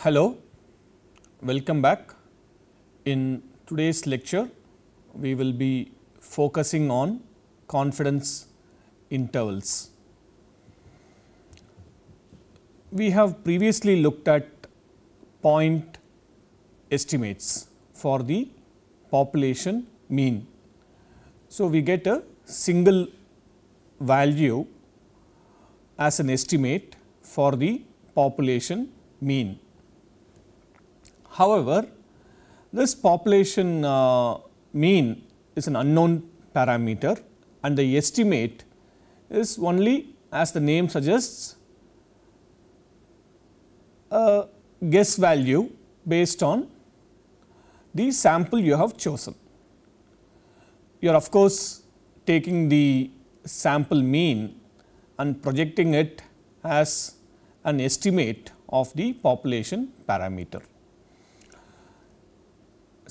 Hello, welcome back. In today's lecture, we will be focusing on confidence intervals. We have previously looked at point estimates for the population mean. So, we get a single value as an estimate for the population mean. However, this population uh, mean is an unknown parameter and the estimate is only as the name suggests a guess value based on the sample you have chosen. You are of course taking the sample mean and projecting it as an estimate of the population parameter.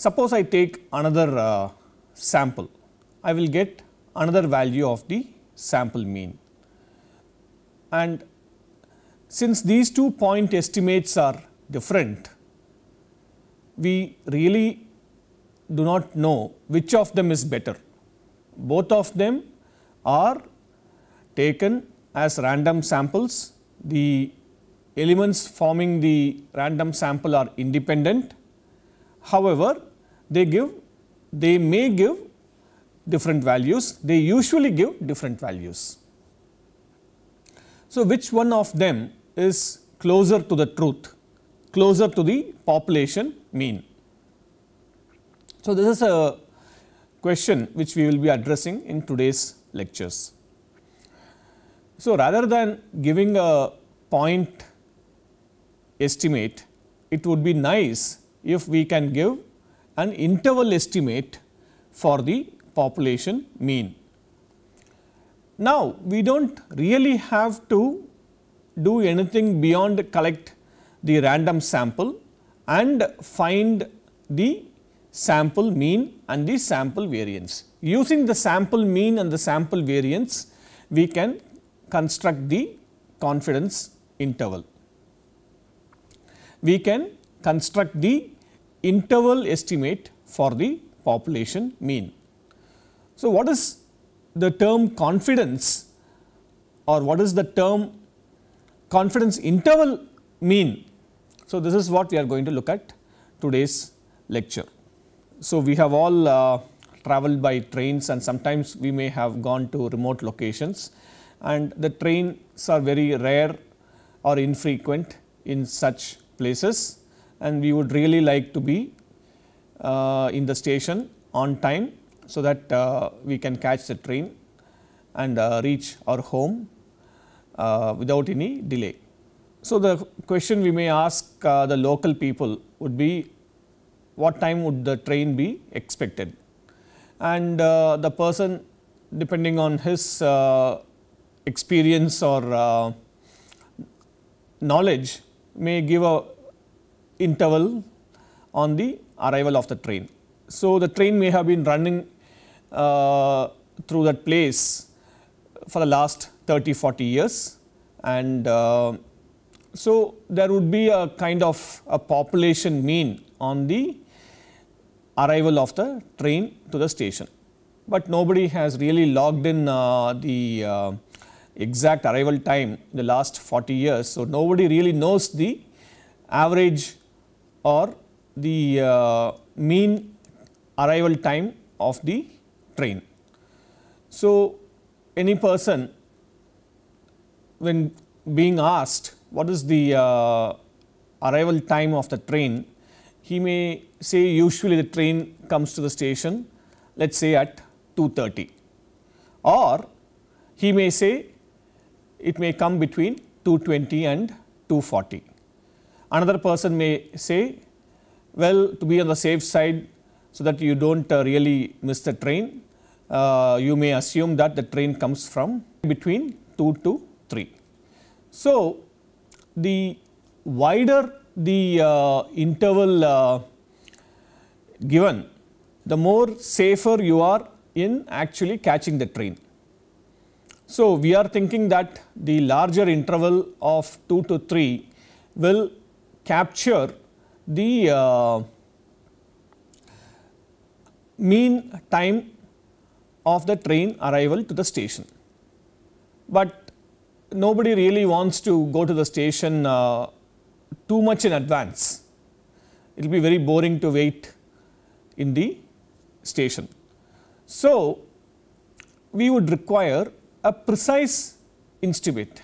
Suppose I take another uh, sample, I will get another value of the sample mean. And since these two point estimates are different, we really do not know which of them is better. Both of them are taken as random samples. The elements forming the random sample are independent. However, they give, they may give different values, they usually give different values. So, which one of them is closer to the truth, closer to the population mean. So, this is a question which we will be addressing in today's lectures. So, rather than giving a point estimate, it would be nice if we can give an interval estimate for the population mean. Now, we do not really have to do anything beyond collect the random sample and find the sample mean and the sample variance. Using the sample mean and the sample variance, we can construct the confidence interval. We can construct the interval estimate for the population mean. So, what is the term confidence or what is the term confidence interval mean so, this is what we are going to look at today's lecture. So, we have all uh, traveled by trains and sometimes we may have gone to remote locations and the trains are very rare or infrequent in such places and we would really like to be uh, in the station on time so that uh, we can catch the train and uh, reach our home uh, without any delay. So, the question we may ask uh, the local people would be what time would the train be expected and uh, the person depending on his uh, experience or uh, knowledge may give a interval on the arrival of the train. So, the train may have been running uh, through that place for the last 30 40 years and uh, so there would be a kind of a population mean on the arrival of the train to the station. But nobody has really logged in uh, the uh, exact arrival time in the last 40 years. So nobody really knows the average or the uh, mean arrival time of the train. So any person when being asked what is the uh, arrival time of the train, he may say usually the train comes to the station let us say at 2.30 or he may say it may come between 2.20 and 2.40. Another person may say well to be on the safe side so that you do not uh, really miss the train, uh, you may assume that the train comes from between 2 to 3. So, the wider the uh, interval uh, given, the more safer you are in actually catching the train. So, we are thinking that the larger interval of 2 to 3 will capture the uh, mean time of the train arrival to the station. But nobody really wants to go to the station uh, too much in advance. It will be very boring to wait in the station. So, we would require a precise instrument.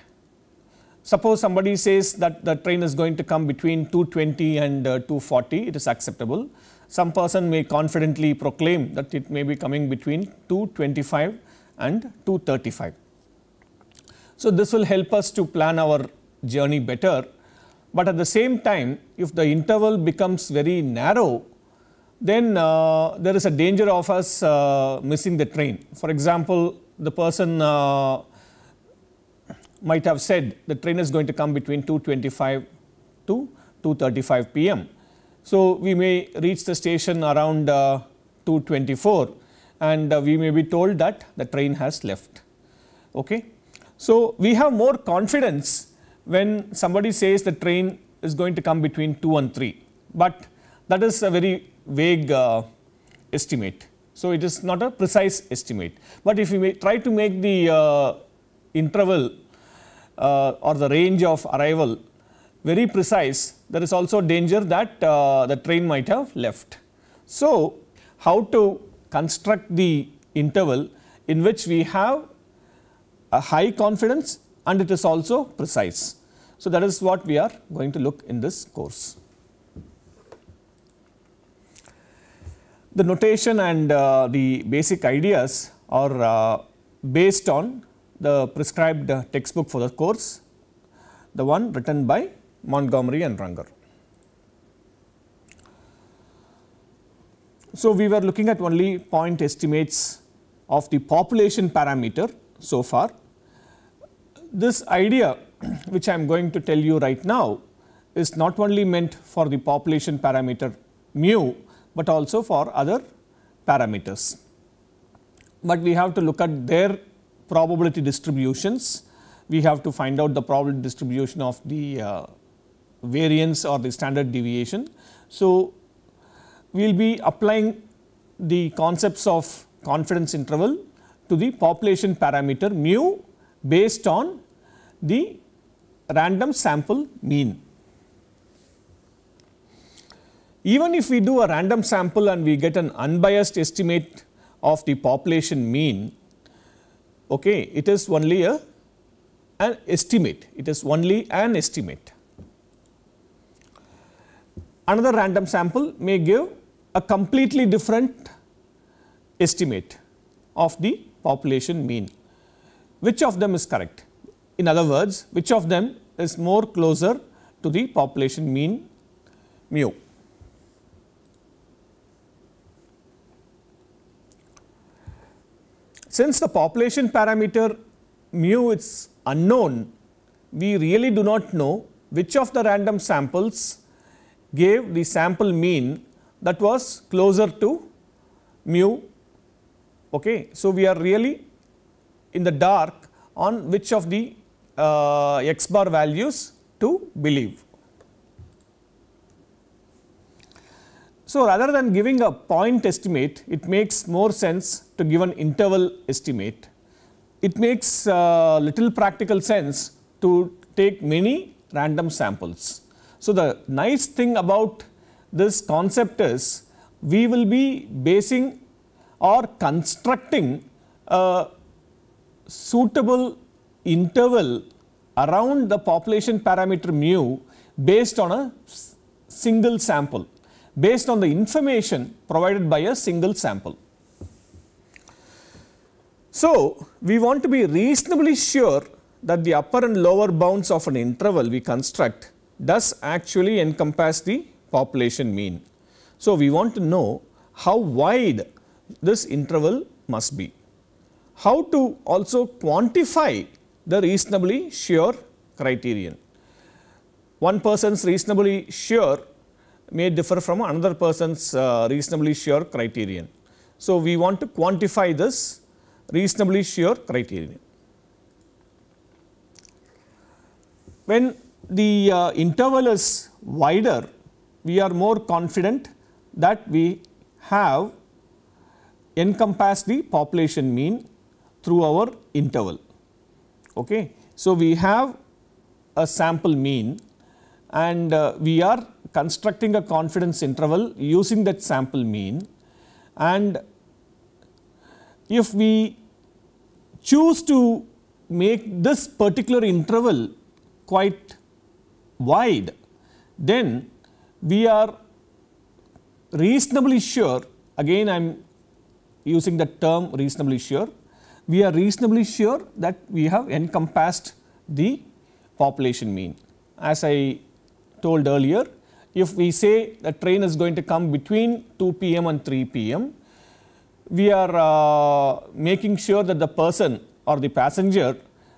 Suppose somebody says that the train is going to come between 220 and uh, 240, it is acceptable. Some person may confidently proclaim that it may be coming between 225 and 235. So this will help us to plan our journey better. But at the same time, if the interval becomes very narrow, then uh, there is a danger of us uh, missing the train. For example, the person uh, might have said the train is going to come between 2.25 to 2.35 p.m. So we may reach the station around uh, 2.24 and uh, we may be told that the train has left. Okay? So we have more confidence when somebody says the train is going to come between 2 and 3, but that is a very vague uh, estimate. So it is not a precise estimate. But if we try to make the uh, interval uh, or the range of arrival very precise, there is also danger that uh, the train might have left. So, how to construct the interval in which we have a high confidence and it is also precise. So that is what we are going to look in this course. The notation and uh, the basic ideas are uh, based on the prescribed uh, textbook for the course, the one written by Montgomery and Runger. So, we were looking at only point estimates of the population parameter so far. This idea which I am going to tell you right now is not only meant for the population parameter mu, but also for other parameters. But we have to look at their probability distributions. We have to find out the probability distribution of the uh, variance or the standard deviation. So, we will be applying the concepts of confidence interval to the population parameter mu based on the random sample mean. Even if we do a random sample and we get an unbiased estimate of the population mean, okay, it is only a an estimate, it is only an estimate. Another random sample may give a completely different estimate of the population mean. Which of them is correct? In other words, which of them is more closer to the population mean mu? Since the population parameter mu is unknown, we really do not know which of the random samples gave the sample mean that was closer to mu Okay, so we are really in the dark on which of the uh, x bar values to believe. So, rather than giving a point estimate, it makes more sense to give an interval estimate. It makes uh, little practical sense to take many random samples. So, the nice thing about this concept is we will be basing or constructing a suitable interval around the population parameter mu based on a single sample, based on the information provided by a single sample. So, we want to be reasonably sure that the upper and lower bounds of an interval we construct does actually encompass the population mean. So, we want to know how wide this interval must be. How to also quantify the reasonably sure criterion. One person's reasonably sure may differ from another person's uh, reasonably sure criterion. So, we want to quantify this reasonably sure criterion. When the uh, interval is wider, we are more confident that we have encompass the population mean through our interval. Okay. So, we have a sample mean and uh, we are constructing a confidence interval using that sample mean and if we choose to make this particular interval quite wide then we are reasonably sure again I am using the term reasonably sure, we are reasonably sure that we have encompassed the population mean. As I told earlier, if we say the train is going to come between 2 pm and 3 pm, we are uh, making sure that the person or the passenger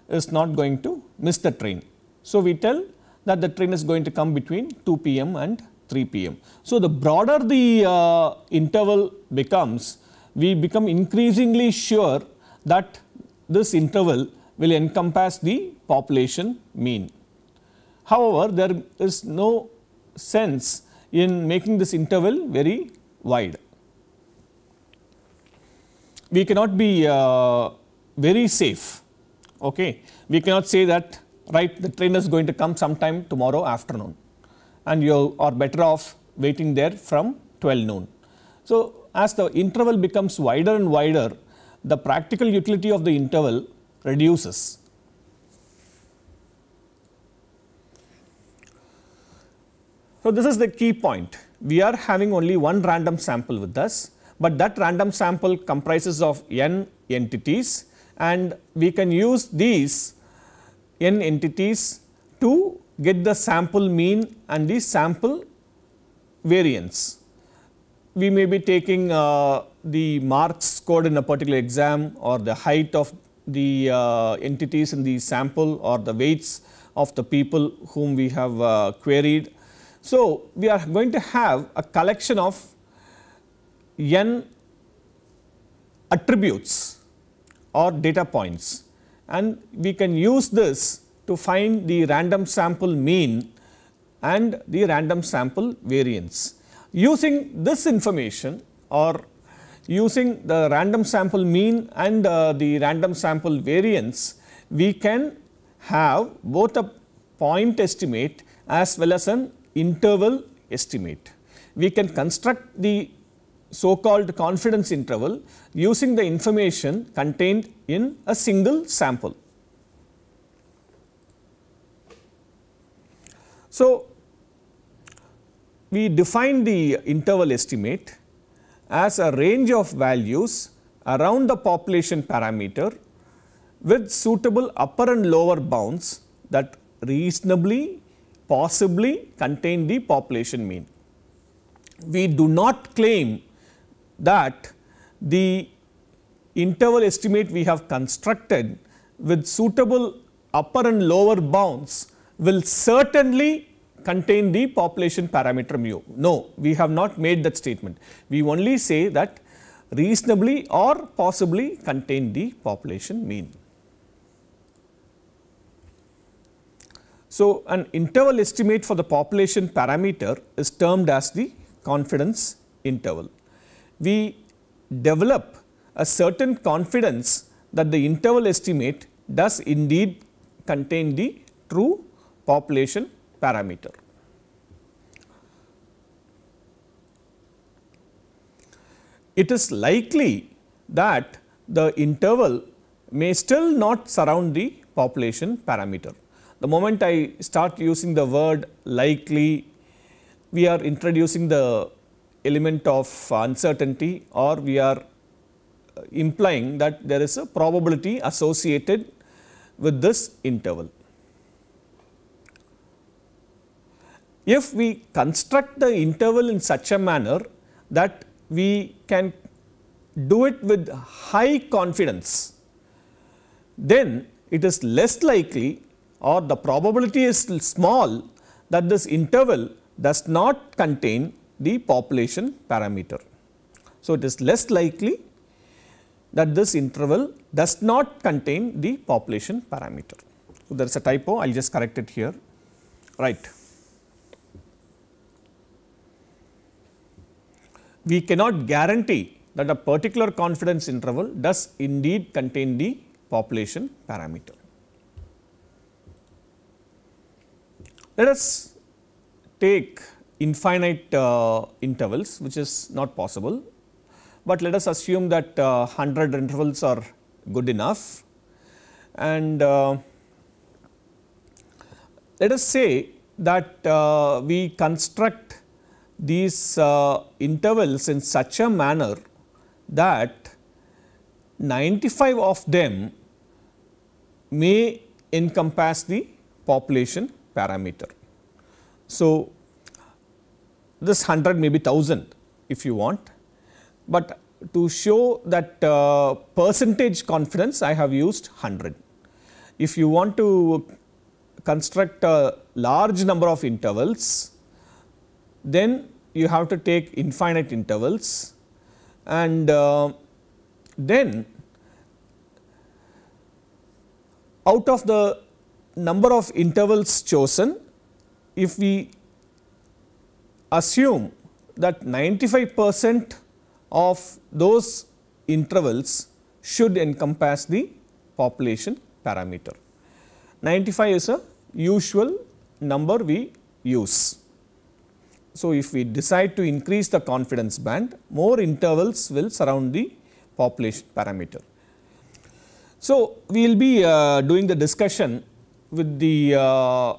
is not going to miss the train. So, we tell that the train is going to come between 2 pm and 3 pm. So, the broader the uh, interval becomes, we become increasingly sure that this interval will encompass the population mean. However, there is no sense in making this interval very wide. We cannot be uh, very safe. Okay. We cannot say that right the train is going to come sometime tomorrow afternoon and you are better off waiting there from 12 noon. So, as the interval becomes wider and wider, the practical utility of the interval reduces. So, this is the key point. We are having only one random sample with us, but that random sample comprises of n entities and we can use these n entities to get the sample mean and the sample variance we may be taking uh, the marks scored in a particular exam or the height of the uh, entities in the sample or the weights of the people whom we have uh, queried. So, we are going to have a collection of n attributes or data points and we can use this to find the random sample mean and the random sample variance. Using this information or using the random sample mean and uh, the random sample variance, we can have both a point estimate as well as an interval estimate. We can construct the so called confidence interval using the information contained in a single sample. So, we define the interval estimate as a range of values around the population parameter with suitable upper and lower bounds that reasonably possibly contain the population mean. We do not claim that the interval estimate we have constructed with suitable upper and lower bounds will certainly contain the population parameter mu. No, we have not made that statement. We only say that reasonably or possibly contain the population mean. So, an interval estimate for the population parameter is termed as the confidence interval. We develop a certain confidence that the interval estimate does indeed contain the true population parameter. It is likely that the interval may still not surround the population parameter. The moment I start using the word likely, we are introducing the element of uncertainty or we are uh, implying that there is a probability associated with this interval. if we construct the interval in such a manner that we can do it with high confidence, then it is less likely or the probability is small that this interval does not contain the population parameter. So, it is less likely that this interval does not contain the population parameter. So, there is a typo, I will just correct it here, right. we cannot guarantee that a particular confidence interval does indeed contain the population parameter. Let us take infinite uh, intervals which is not possible, but let us assume that uh, 100 intervals are good enough and uh, let us say that uh, we construct these uh, intervals in such a manner that 95 of them may encompass the population parameter. So, this 100 may be 1000 if you want, but to show that uh, percentage confidence I have used 100. If you want to construct a large number of intervals, then you have to take infinite intervals and uh, then out of the number of intervals chosen, if we assume that 95 percent of those intervals should encompass the population parameter. 95 is a usual number we use. So, if we decide to increase the confidence band, more intervals will surround the population parameter. So, we will be uh, doing the discussion with the uh,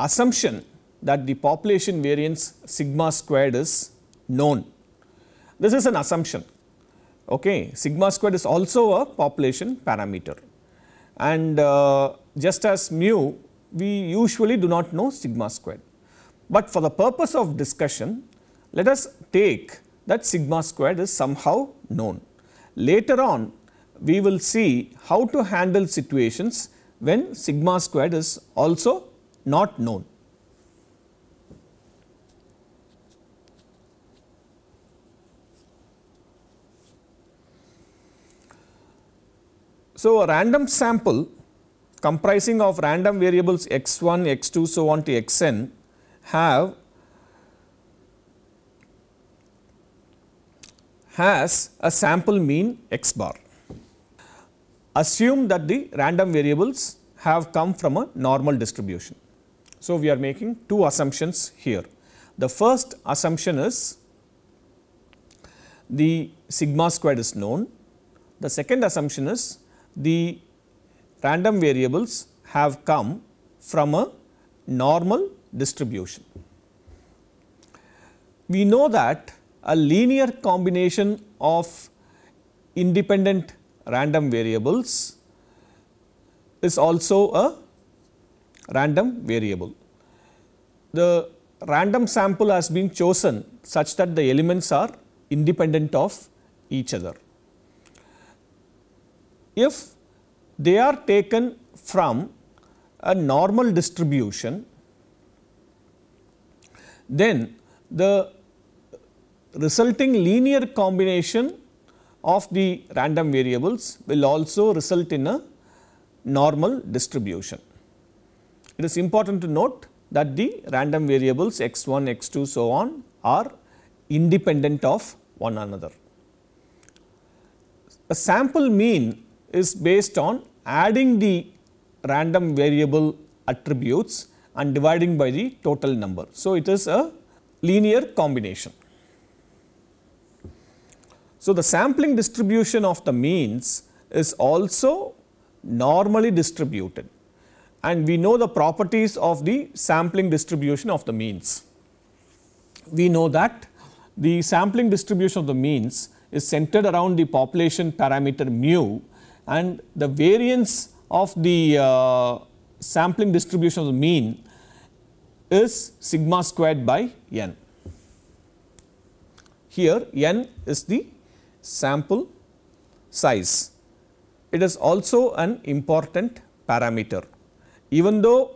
assumption that the population variance sigma squared is known. This is an assumption. Okay, sigma squared is also a population parameter and uh, just as mu we usually do not know sigma squared. But for the purpose of discussion, let us take that sigma squared is somehow known. Later on, we will see how to handle situations when sigma squared is also not known. So, a random sample comprising of random variables x1, x2, so on to xn have has a sample mean x bar. Assume that the random variables have come from a normal distribution. So, we are making two assumptions here. The first assumption is the sigma squared is known. The second assumption is the random variables have come from a normal distribution. We know that a linear combination of independent random variables is also a random variable. The random sample has been chosen such that the elements are independent of each other. If they are taken from a normal distribution then the resulting linear combination of the random variables will also result in a normal distribution. It is important to note that the random variables x1, x2 so on are independent of one another. A sample mean is based on adding the random variable attributes and dividing by the total number. So, it is a linear combination. So, the sampling distribution of the means is also normally distributed and we know the properties of the sampling distribution of the means. We know that the sampling distribution of the means is centered around the population parameter mu and the variance of the uh, sampling distribution of the mean is sigma squared by n. Here n is the sample size. It is also an important parameter. Even though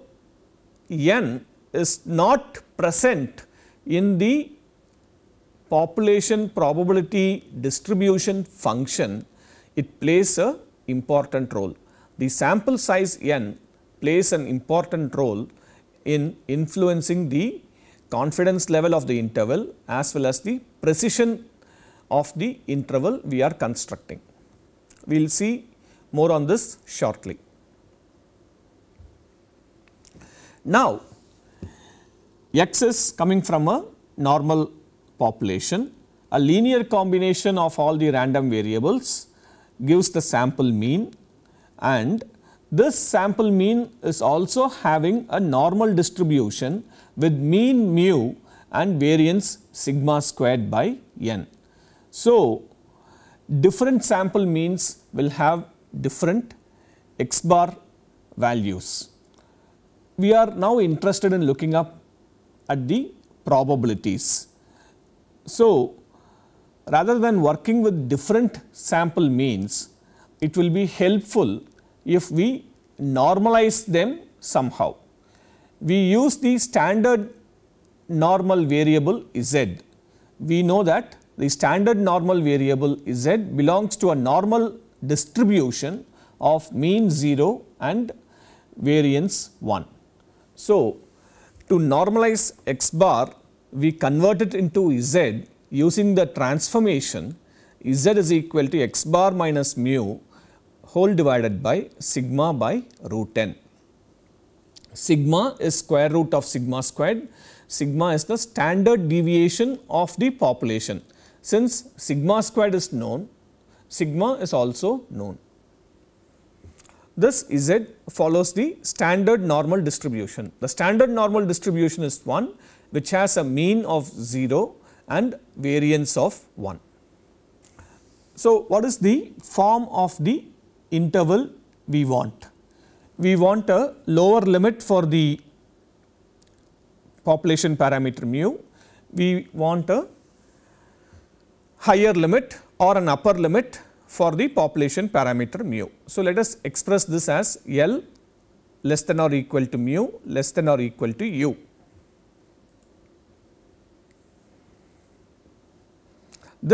n is not present in the population probability distribution function, it plays a important role. The sample size n plays an important role in influencing the confidence level of the interval as well as the precision of the interval we are constructing. We will see more on this shortly. Now, x is coming from a normal population, a linear combination of all the random variables gives the sample mean and this sample mean is also having a normal distribution with mean mu and variance sigma squared by n. So, different sample means will have different x bar values. We are now interested in looking up at the probabilities. So, rather than working with different sample means, it will be helpful if we normalize them somehow. We use the standard normal variable z. We know that the standard normal variable z belongs to a normal distribution of mean 0 and variance 1. So, to normalize x bar we convert it into z using the transformation z is equal to x bar minus mu whole divided by sigma by root 10. Sigma is square root of sigma squared. Sigma is the standard deviation of the population. Since sigma squared is known, sigma is also known. This Z follows the standard normal distribution. The standard normal distribution is 1 which has a mean of 0 and variance of 1. So, what is the form of the interval we want. We want a lower limit for the population parameter mu, we want a higher limit or an upper limit for the population parameter mu. So, let us express this as L less than or equal to mu less than or equal to u.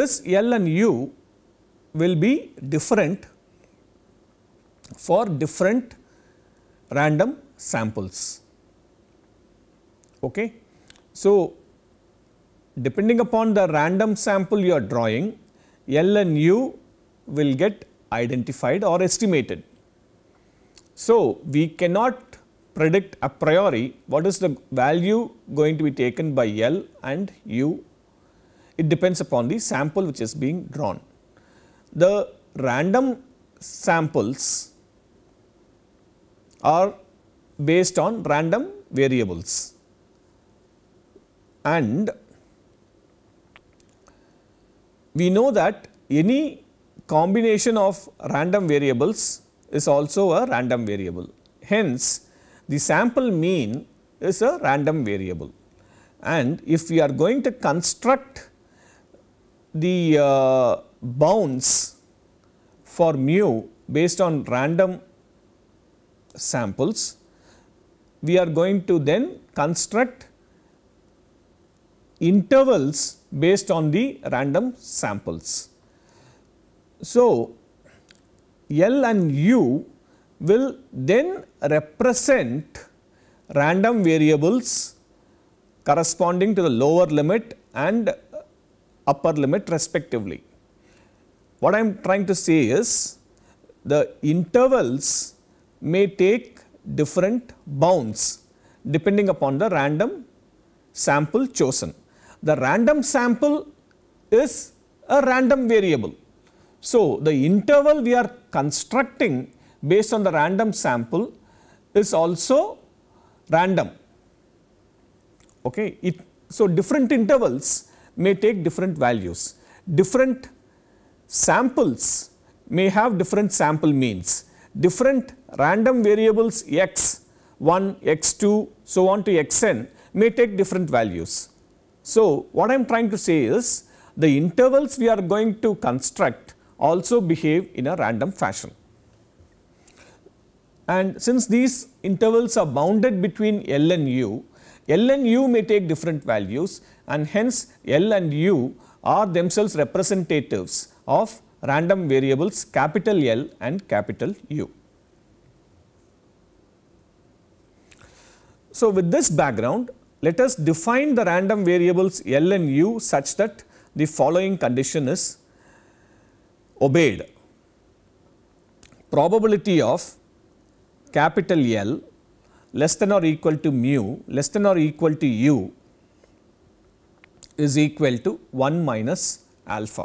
This L and u will be different for different random samples. Okay. So, depending upon the random sample you are drawing, L and U will get identified or estimated. So, we cannot predict a priori what is the value going to be taken by L and U. It depends upon the sample which is being drawn. The random samples are based on random variables and we know that any combination of random variables is also a random variable. Hence, the sample mean is a random variable and if we are going to construct the uh, bounds for mu based on random samples, we are going to then construct intervals based on the random samples. So, L and U will then represent random variables corresponding to the lower limit and upper limit respectively. What I am trying to say is the intervals may take different bounds depending upon the random sample chosen. The random sample is a random variable. So, the interval we are constructing based on the random sample is also random. Okay. It, so, different intervals may take different values. Different samples may have different sample means different random variables x 1, x 2 so on to x n may take different values. So, what I am trying to say is the intervals we are going to construct also behave in a random fashion. And since these intervals are bounded between L and U, L and U may take different values and hence L and U are themselves representatives of random variables capital L and capital U. So, with this background, let us define the random variables L and U such that the following condition is obeyed. Probability of capital L less than or equal to mu less than or equal to u is equal to 1 minus alpha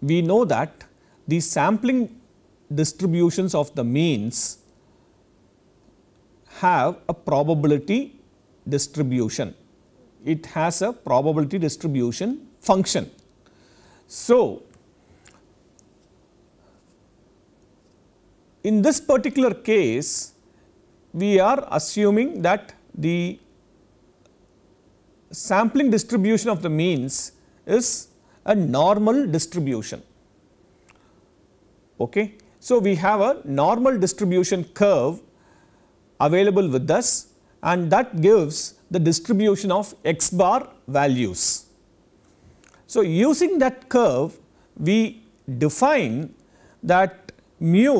we know that the sampling distributions of the means have a probability distribution. It has a probability distribution function. So, in this particular case, we are assuming that the sampling distribution of the means is a normal distribution. Okay. So, we have a normal distribution curve available with us and that gives the distribution of x bar values. So, using that curve we define that mu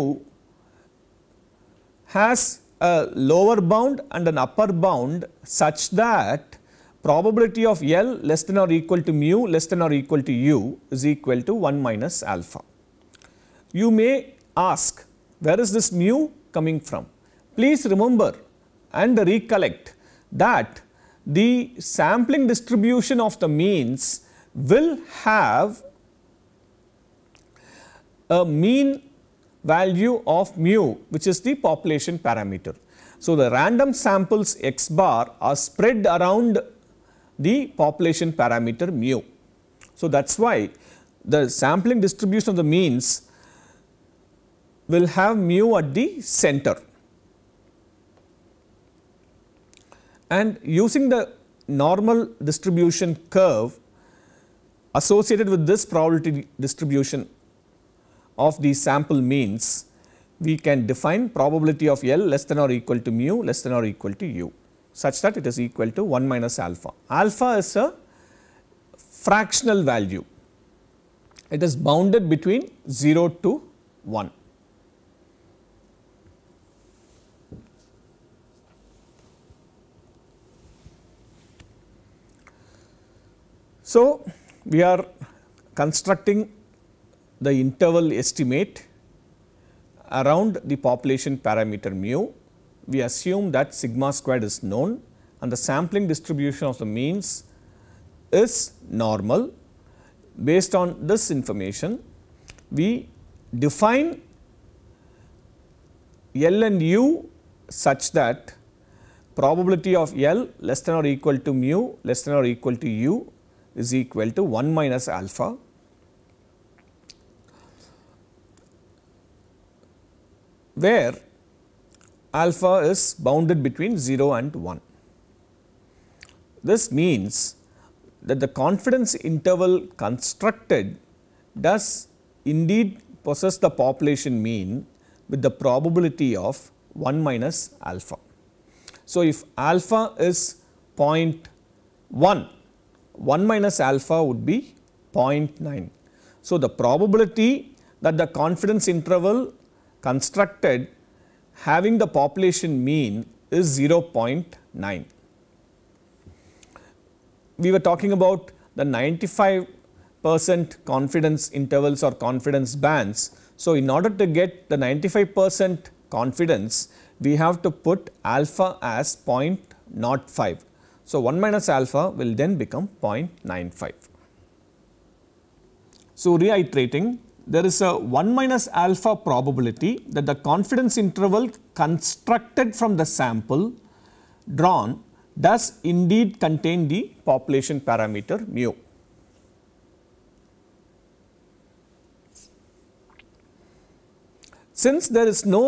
has a lower bound and an upper bound such that probability of L less than or equal to mu less than or equal to u is equal to 1 minus alpha. You may ask where is this mu coming from? Please remember and recollect that the sampling distribution of the means will have a mean value of mu which is the population parameter. So, the random samples x bar are spread around the population parameter mu. So, that is why the sampling distribution of the means will have mu at the center. And using the normal distribution curve associated with this probability distribution of the sample means, we can define probability of L less than or equal to mu less than or equal to u such that it is equal to 1 minus alpha. Alpha is a fractional value. It is bounded between 0 to 1. So, we are constructing the interval estimate around the population parameter mu we assume that sigma squared is known and the sampling distribution of the means is normal. Based on this information, we define L and U such that probability of L less than or equal to mu less than or equal to U is equal to 1 minus alpha. where alpha is bounded between 0 and 1. This means that the confidence interval constructed does indeed possess the population mean with the probability of 1 minus alpha. So, if alpha is 0.1, 1 minus alpha would be 0.9. So, the probability that the confidence interval constructed having the population mean is 0.9. We were talking about the 95 percent confidence intervals or confidence bands. So, in order to get the 95 percent confidence, we have to put alpha as 0.05. So, 1 minus alpha will then become 0.95. So, reiterating there is a 1 minus alpha probability that the confidence interval constructed from the sample drawn does indeed contain the population parameter mu. Since there is no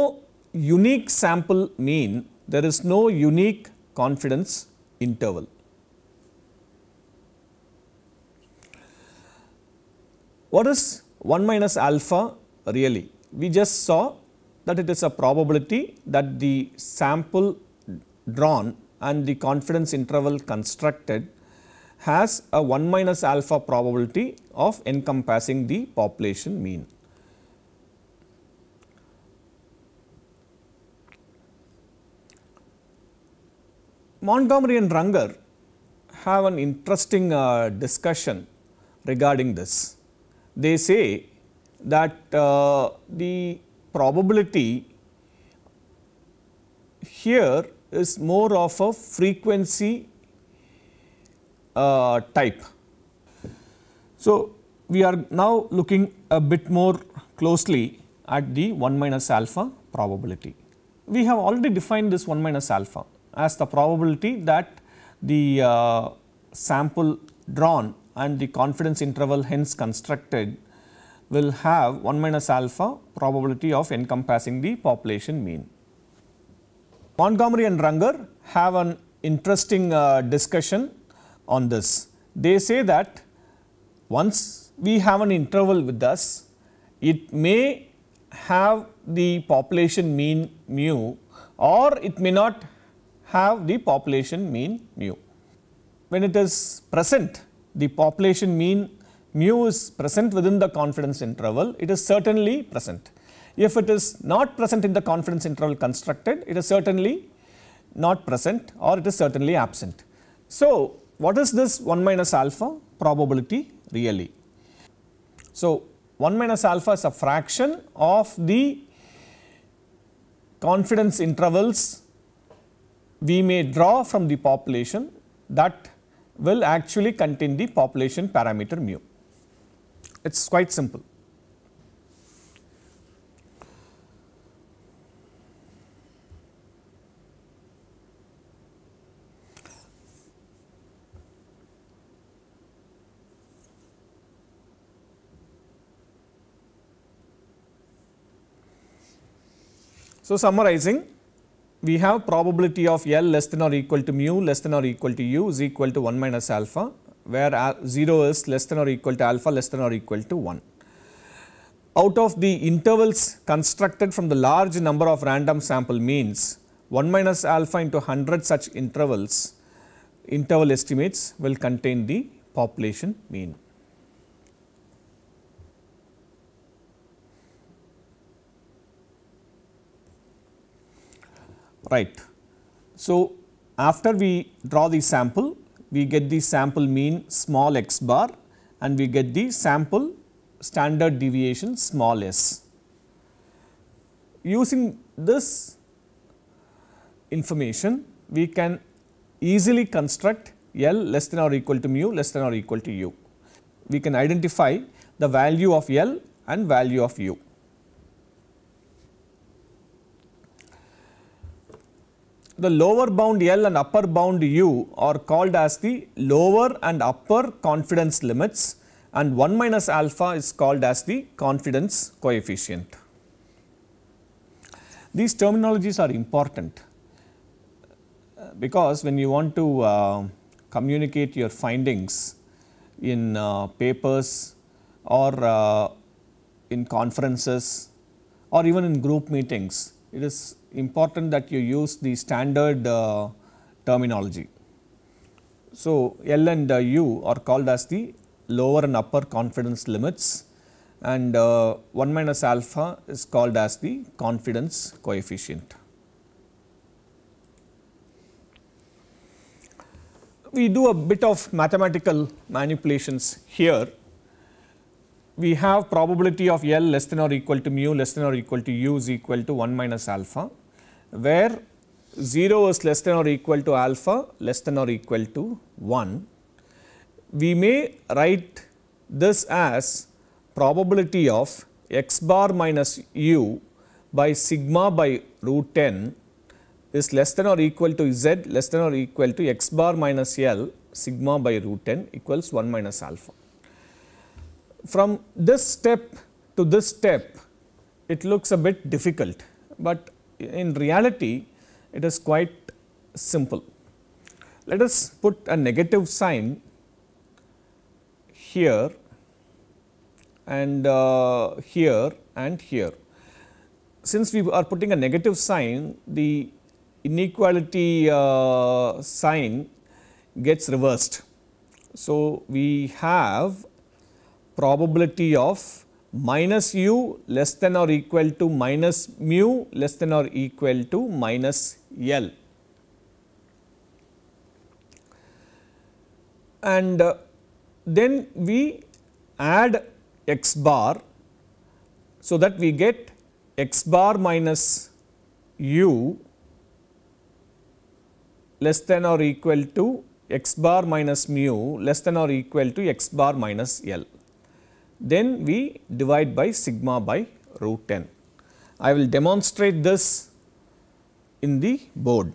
unique sample mean, there is no unique confidence interval. What is 1 minus alpha really we just saw that it is a probability that the sample drawn and the confidence interval constructed has a 1 minus alpha probability of encompassing the population mean. Montgomery and Runger have an interesting uh, discussion regarding this they say that uh, the probability here is more of a frequency uh, type. So, we are now looking a bit more closely at the 1 minus alpha probability. We have already defined this 1 minus alpha as the probability that the uh, sample drawn and the confidence interval hence constructed will have 1 minus alpha probability of encompassing the population mean. Montgomery and Runger have an interesting uh, discussion on this. They say that once we have an interval with us, it may have the population mean mu or it may not have the population mean mu. When it is present, the population mean mu is present within the confidence interval, it is certainly present. If it is not present in the confidence interval constructed, it is certainly not present or it is certainly absent. So, what is this 1 minus alpha probability really? So, 1 minus alpha is a fraction of the confidence intervals we may draw from the population that will actually contain the population parameter mu. It is quite simple. So, summarizing we have probability of L less than or equal to mu less than or equal to u is equal to 1 minus alpha, where 0 is less than or equal to alpha less than or equal to 1. Out of the intervals constructed from the large number of random sample means, 1 minus alpha into 100 such intervals, interval estimates will contain the population mean. right. So, after we draw the sample, we get the sample mean small x bar and we get the sample standard deviation small s. Using this information, we can easily construct L less than or equal to mu less than or equal to u. We can identify the value of L and value of u. the lower bound L and upper bound U are called as the lower and upper confidence limits and 1 minus alpha is called as the confidence coefficient. These terminologies are important uh, because when you want to uh, communicate your findings in uh, papers or uh, in conferences or even in group meetings, it is important that you use the standard uh, terminology. So, L and uh, U are called as the lower and upper confidence limits and uh, 1 minus alpha is called as the confidence coefficient. We do a bit of mathematical manipulations here we have probability of L less than or equal to mu less than or equal to u is equal to 1 minus alpha where 0 is less than or equal to alpha less than or equal to 1. We may write this as probability of x bar minus u by sigma by root 10 is less than or equal to z less than or equal to x bar minus L sigma by root 10 equals 1 minus alpha. From this step to this step, it looks a bit difficult, but in reality it is quite simple. Let us put a negative sign here and uh, here and here. Since we are putting a negative sign, the inequality uh, sign gets reversed. So, we have probability of minus u less than or equal to minus mu less than or equal to minus L. And uh, then we add x bar. So, that we get x bar minus u less than or equal to x bar minus mu less than or equal to x bar minus L then we divide by sigma by root 10. I will demonstrate this in the board.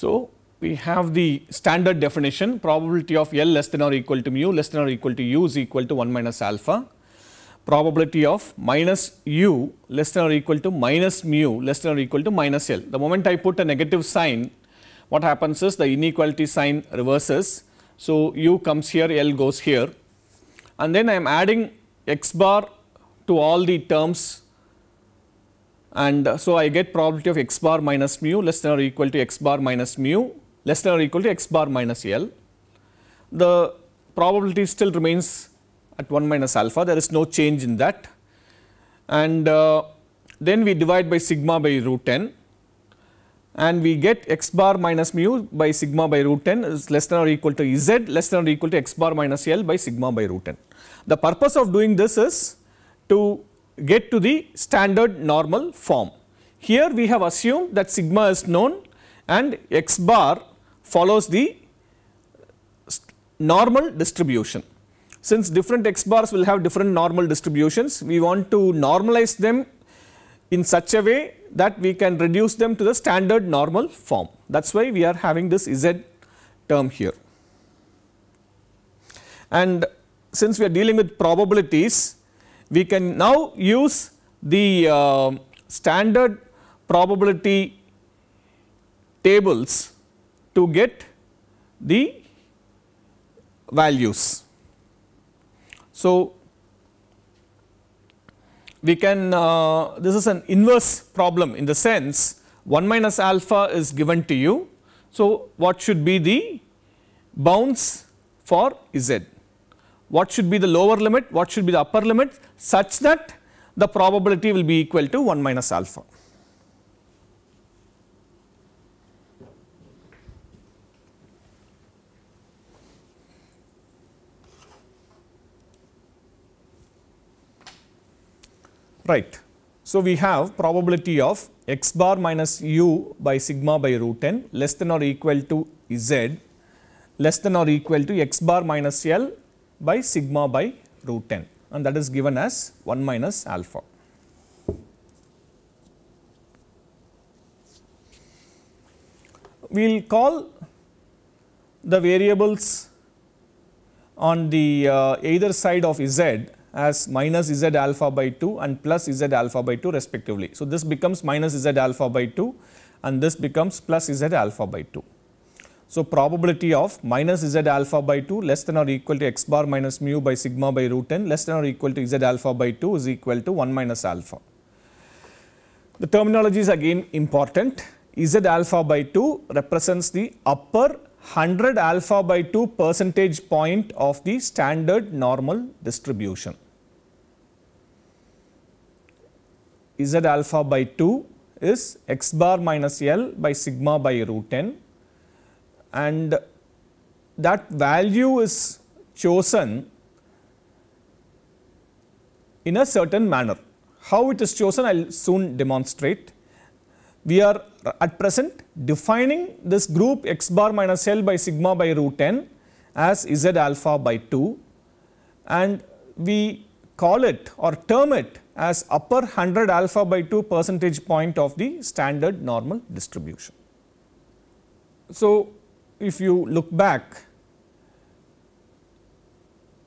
So, we have the standard definition probability of L less than or equal to mu less than or equal to u is equal to 1 minus alpha. Probability of minus u less than or equal to minus mu less than or equal to minus L. The moment I put a negative sign, what happens is the inequality sign reverses. So, u comes here, L goes here and then I am adding x bar to all the terms and so I get probability of x bar minus mu less than or equal to x bar minus mu less than or equal to x bar minus L. The probability still remains at 1 minus alpha there is no change in that and uh, then we divide by sigma by root 10 and we get x bar minus mu by sigma by root 10 is less than or equal to z less than or equal to x bar minus L by sigma by root 10. The purpose of doing this is to get to the standard normal form. Here we have assumed that sigma is known and x bar follows the normal distribution. Since different x bars will have different normal distributions, we want to normalize them in such a way that we can reduce them to the standard normal form. That is why we are having this z term here. And since we are dealing with probabilities, we can now use the uh, standard probability tables to get the values. So, we can uh, this is an inverse problem in the sense 1 minus alpha is given to you. So, what should be the bounds for z? what should be the lower limit, what should be the upper limit such that the probability will be equal to 1 minus alpha. Right. So, we have probability of x bar minus u by sigma by root n less than or equal to z less than or equal to x bar minus l by sigma by root 10 and that is given as 1 minus alpha. We will call the variables on the uh, either side of z as minus z alpha by 2 and plus z alpha by 2 respectively. So, this becomes minus z alpha by 2 and this becomes plus z alpha by 2. So probability of minus z alpha by 2 less than or equal to x bar minus mu by sigma by root n less than or equal to z alpha by 2 is equal to 1 minus alpha. The terminology is again important. Z alpha by 2 represents the upper 100 alpha by 2 percentage point of the standard normal distribution. Z alpha by 2 is x bar minus L by sigma by root n and that value is chosen in a certain manner. How it is chosen I will soon demonstrate. We are at present defining this group x bar minus L by sigma by root n as z alpha by 2 and we call it or term it as upper 100 alpha by 2 percentage point of the standard normal distribution. So, if you look back,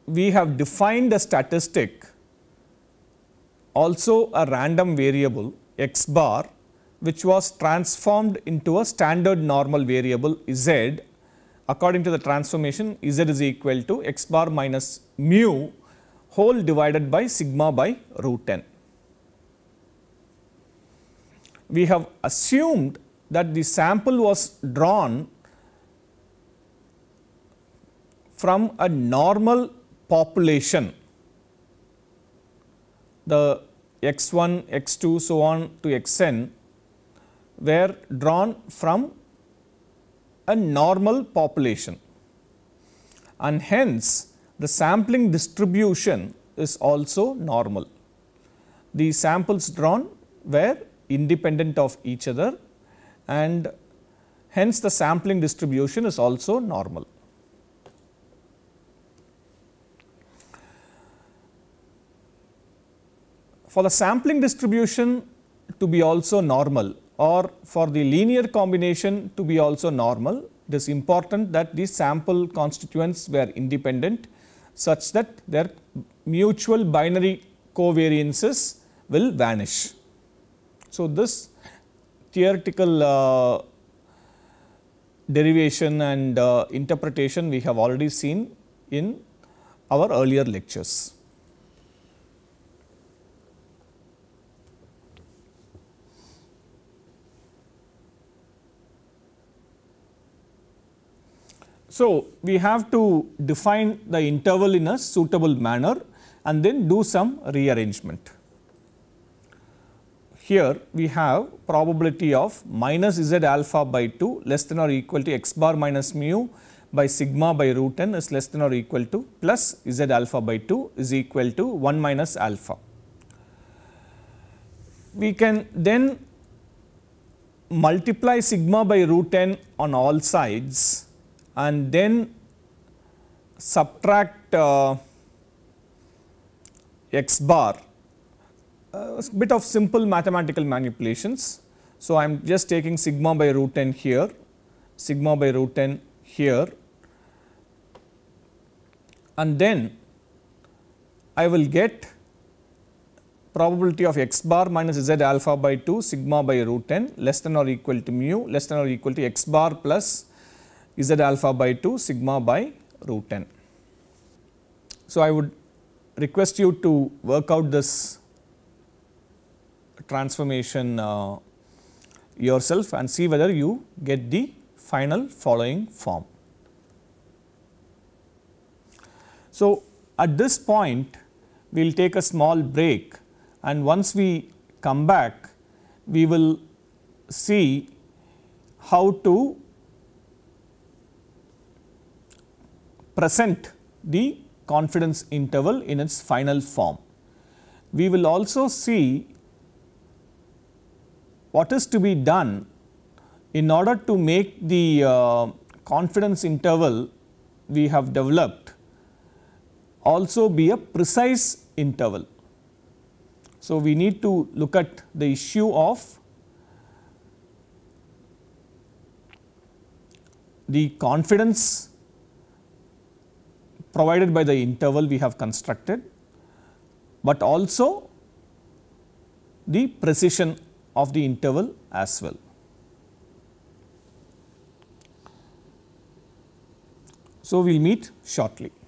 we have defined a statistic also a random variable x bar which was transformed into a standard normal variable z according to the transformation z is equal to x bar minus mu whole divided by sigma by root n. We have assumed that the sample was drawn from a normal population, the x1, x2 so on to xn were drawn from a normal population and hence the sampling distribution is also normal. The samples drawn were independent of each other and hence the sampling distribution is also normal. for the sampling distribution to be also normal or for the linear combination to be also normal, it is important that the sample constituents were independent such that their mutual binary covariances will vanish. So, this theoretical uh, derivation and uh, interpretation we have already seen in our earlier lectures. So, we have to define the interval in a suitable manner and then do some rearrangement. Here we have probability of minus z alpha by 2 less than or equal to x bar minus mu by sigma by root n is less than or equal to plus z alpha by 2 is equal to 1 minus alpha. We can then multiply sigma by root n on all sides and then subtract uh, x bar uh, bit of simple mathematical manipulations. So, I am just taking sigma by root 10 here, sigma by root 10 here and then I will get probability of x bar minus z alpha by 2 sigma by root 10 less than or equal to mu less than or equal to x bar plus z alpha by 2 sigma by root 10. So, I would request you to work out this transformation uh, yourself and see whether you get the final following form. So, at this point we will take a small break and once we come back we will see how to present the confidence interval in its final form. We will also see what is to be done in order to make the uh, confidence interval we have developed also be a precise interval. So, we need to look at the issue of the confidence provided by the interval we have constructed, but also the precision of the interval as well. So, we will meet shortly.